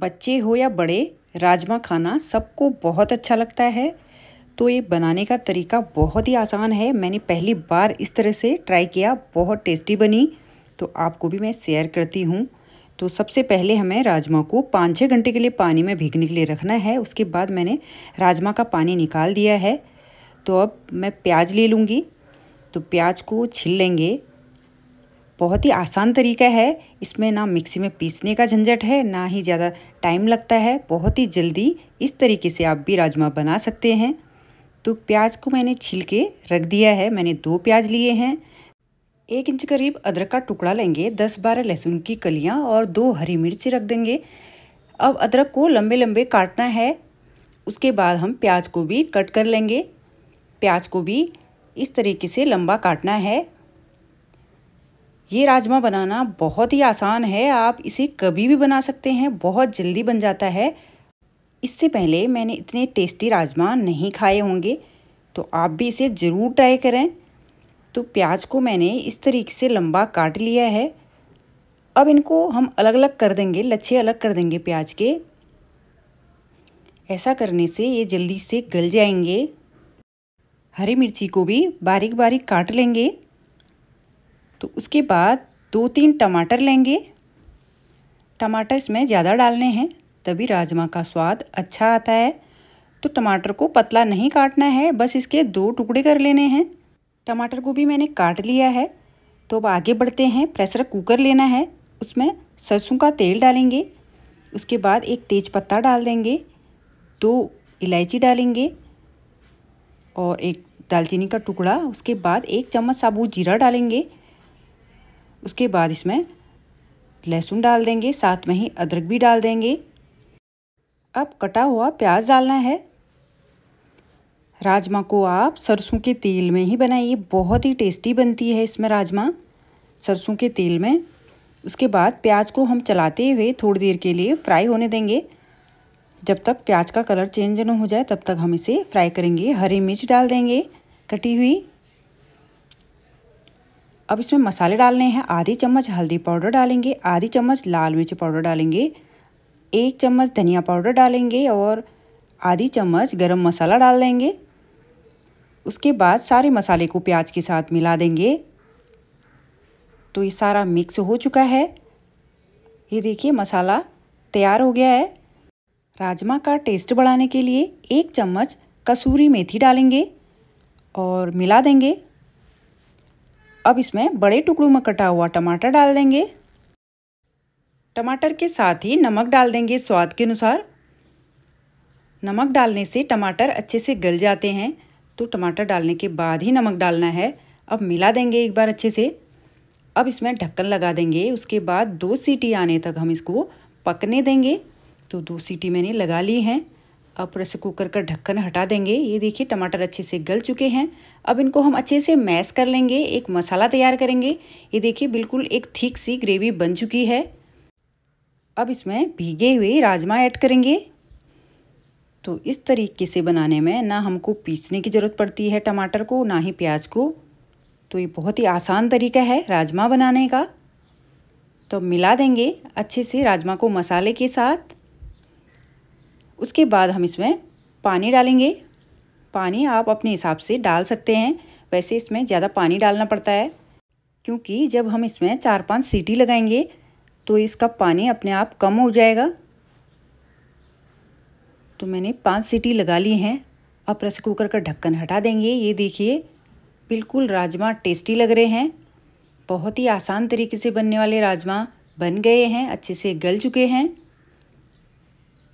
बच्चे हो या बड़े राजमा खाना सबको बहुत अच्छा लगता है तो ये बनाने का तरीका बहुत ही आसान है मैंने पहली बार इस तरह से ट्राई किया बहुत टेस्टी बनी तो आपको भी मैं शेयर करती हूँ तो सबसे पहले हमें राजमा को पाँच छः घंटे के लिए पानी में भीगने के लिए रखना है उसके बाद मैंने राजमा का पानी निकाल दिया है तो अब मैं प्याज ले लूँगी तो प्याज को छिल लेंगे बहुत ही आसान तरीका है इसमें ना मिक्सी में पीसने का झंझट है ना ही ज़्यादा टाइम लगता है बहुत ही जल्दी इस तरीके से आप भी राजमा बना सकते हैं तो प्याज को मैंने छील के रख दिया है मैंने दो प्याज लिए हैं एक इंच करीब अदरक का टुकड़ा लेंगे दस बारह लहसुन की कलियाँ और दो हरी मिर्च रख देंगे अब अदरक को लंबे लंबे काटना है उसके बाद हम प्याज को भी कट कर लेंगे प्याज को भी इस तरीके से लंबा काटना है ये राजमा बनाना बहुत ही आसान है आप इसे कभी भी बना सकते हैं बहुत जल्दी बन जाता है इससे पहले मैंने इतने टेस्टी राजमा नहीं खाए होंगे तो आप भी इसे ज़रूर ट्राई करें तो प्याज को मैंने इस तरीके से लंबा काट लिया है अब इनको हम अलग अलग कर देंगे लच्छे अलग कर देंगे प्याज के ऐसा करने से ये जल्दी से गल जाएंगे हरी मिर्ची को भी बारीक बारीक काट लेंगे तो उसके बाद दो तीन टमाटर लेंगे टमाटर इसमें ज़्यादा डालने हैं तभी राजमा का स्वाद अच्छा आता है तो टमाटर को पतला नहीं काटना है बस इसके दो टुकड़े कर लेने हैं टमाटर को भी मैंने काट लिया है तो अब आगे बढ़ते हैं प्रेशर कुकर लेना है उसमें सरसों का तेल डालेंगे उसके बाद एक तेज़पत्ता डाल देंगे दो इलायची डालेंगे और एक दालचीनी का टुकड़ा उसके बाद एक चम्मच साबुत जीरा डालेंगे उसके बाद इसमें लहसुन डाल देंगे साथ में ही अदरक भी डाल देंगे अब कटा हुआ प्याज डालना है राजमा को आप सरसों के तेल में ही बनाइए बहुत ही टेस्टी बनती है इसमें राजमा सरसों के तेल में उसके बाद प्याज को हम चलाते हुए थोड़ी देर के लिए फ्राई होने देंगे जब तक प्याज का कलर चेंज न हो जाए तब तक हम इसे फ्राई करेंगे हरी मिर्च डाल देंगे कटी हुई अब इसमें मसाले डालने हैं आधी चम्मच हल्दी पाउडर डालेंगे आधी चम्मच लाल मिर्च पाउडर डालेंगे एक चम्मच धनिया पाउडर डालेंगे और आधी चम्मच गरम मसाला डाल देंगे उसके बाद सारे मसाले को प्याज के साथ मिला देंगे तो ये सारा मिक्स हो चुका है ये देखिए मसाला तैयार हो गया है राजमा का टेस्ट बढ़ाने के लिए एक चम्मच कसूरी मेथी डालेंगे और मिला देंगे अब इसमें बड़े टुकड़ों में कटा हुआ टमाटर डाल देंगे टमाटर के साथ ही नमक डाल देंगे स्वाद के अनुसार नमक डालने से टमाटर अच्छे से गल जाते हैं तो टमाटर डालने के बाद ही नमक डालना है अब मिला देंगे एक बार अच्छे से अब इसमें ढक्कन लगा देंगे उसके बाद दो सीटी आने तक हम इसको पकने देंगे तो दो सीटी मैंने लगा ली हैं अब प्रेसर कुकर का ढक्कन हटा देंगे ये देखिए टमाटर अच्छे से गल चुके हैं अब इनको हम अच्छे से मैश कर लेंगे एक मसाला तैयार करेंगे ये देखिए बिल्कुल एक ठीक सी ग्रेवी बन चुकी है अब इसमें भीगे हुए राजमा ऐड करेंगे तो इस तरीके से बनाने में ना हमको पीसने की ज़रूरत पड़ती है टमाटर को ना ही प्याज को तो ये बहुत ही आसान तरीका है राजमा बनाने का तो मिला देंगे अच्छे से राजमा को मसाले के साथ उसके बाद हम इसमें पानी डालेंगे पानी आप अपने हिसाब से डाल सकते हैं वैसे इसमें ज़्यादा पानी डालना पड़ता है क्योंकि जब हम इसमें चार पांच सीटी लगाएंगे तो इसका पानी अपने आप कम हो जाएगा तो मैंने पांच सीटी लगा ली हैं अब प्रेशर कुकर का ढक्कन हटा देंगे ये देखिए बिल्कुल राजमा टेस्टी लग रहे हैं बहुत ही आसान तरीके से बनने वाले राजमा बन गए हैं अच्छे से गल चुके हैं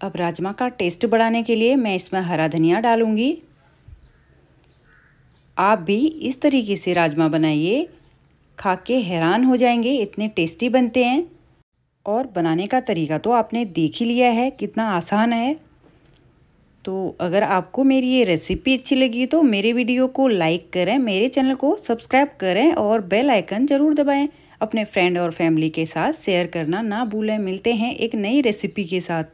अब राजमा का टेस्ट बढ़ाने के लिए मैं इसमें हरा धनिया डालूँगी आप भी इस तरीके से राजमा बनाइए खा के हैरान हो जाएंगे इतने टेस्टी बनते हैं और बनाने का तरीका तो आपने देख ही लिया है कितना आसान है तो अगर आपको मेरी ये रेसिपी अच्छी लगी तो मेरे वीडियो को लाइक करें मेरे चैनल को सब्सक्राइब करें और बेल आइकन ज़रूर दबाएं अपने फ्रेंड और फैमिली के साथ शेयर करना ना भूलें मिलते हैं एक नई रेसिपी के साथ